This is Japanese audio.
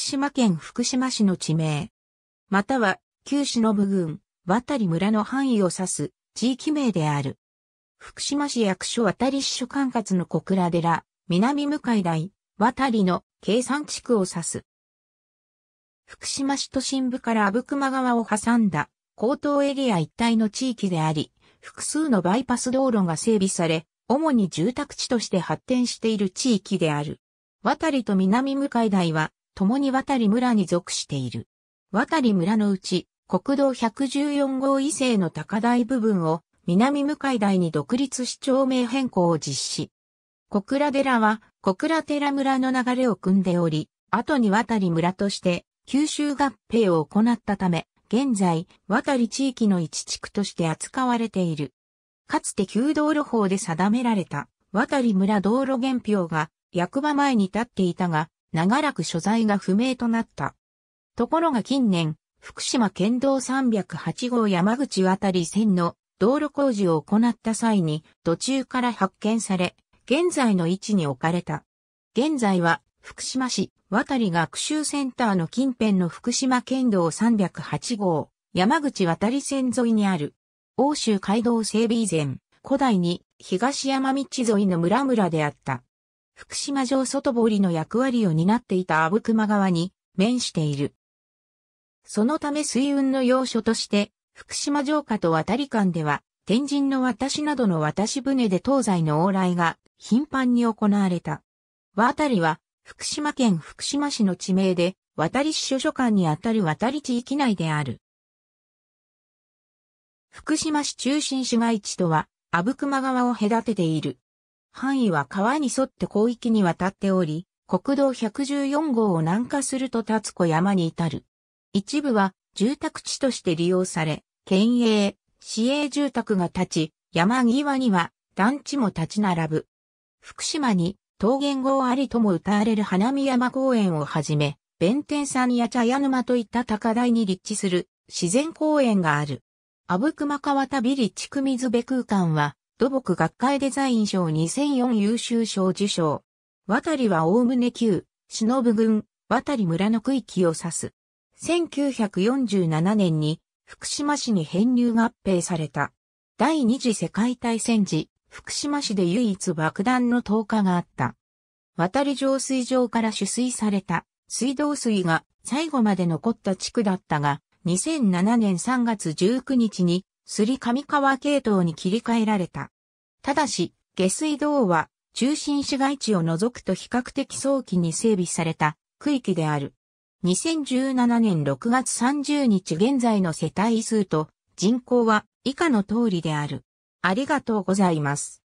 島県福島市の地名。または、旧忍郡、渡り村の範囲を指す地域名である。福島市役所渡り支所管轄の小倉寺、南向台、渡りの計算地区を指す。福島市都心部から阿武隈川を挟んだ高等エリア一帯の地域であり、複数のバイパス道路が整備され、主に住宅地として発展している地域である。渡りと南向台は共に渡り村に属している。渡り村のうち、国道114号以西の高台部分を南向かい台に独立市町名変更を実施。小倉寺は小倉寺村の流れを組んでおり、後に渡り村として九州合併を行ったため、現在、渡り地域の一地区として扱われている。かつて旧道路法で定められた渡り村道路原標が役場前に立っていたが、長らく所在が不明となった。ところが近年、福島県道308号山口渡り線の道路工事を行った際に途中から発見され、現在の位置に置かれた。現在は福島市渡り学習センターの近辺の福島県道308号山口渡り線沿いにある欧州街道整備以前古代に東山道沿いの村々であった。福島城外堀の役割を担っていた阿武隈川に面している。そのため水運の要所として、福島城下と渡り間では、天神の渡しなどの渡し船で東西の往来が頻繁に行われた。渡りは、福島県福島市の地名で、渡り市所所管にあたる渡り地域内である。福島市中心市街地とは、阿武隈川を隔てている。範囲は川に沿って広域に渡っており、国道114号を南下すると立子山に至る。一部は住宅地として利用され、県営、市営住宅が立ち、山際には団地も立ち並ぶ。福島に桃源郷ありとも歌われる花見山公園をはじめ、弁天山や茶屋沼といった高台に立地する自然公園がある。阿武隈川旅立地区水辺空間は土木学会デザイン賞2004優秀賞受賞。渡りは概ね旧、忍郡、渡り村の区域を指す。1947年に福島市に編入合併された。第二次世界大戦時、福島市で唯一爆弾の投下があった。渡り浄水場から取水された水道水が最後まで残った地区だったが、2007年3月19日にすり上川系統に切り替えられた。ただし、下水道は中心市街地を除くと比較的早期に整備された区域である。2017年6月30日現在の世帯数と人口は以下の通りである。ありがとうございます。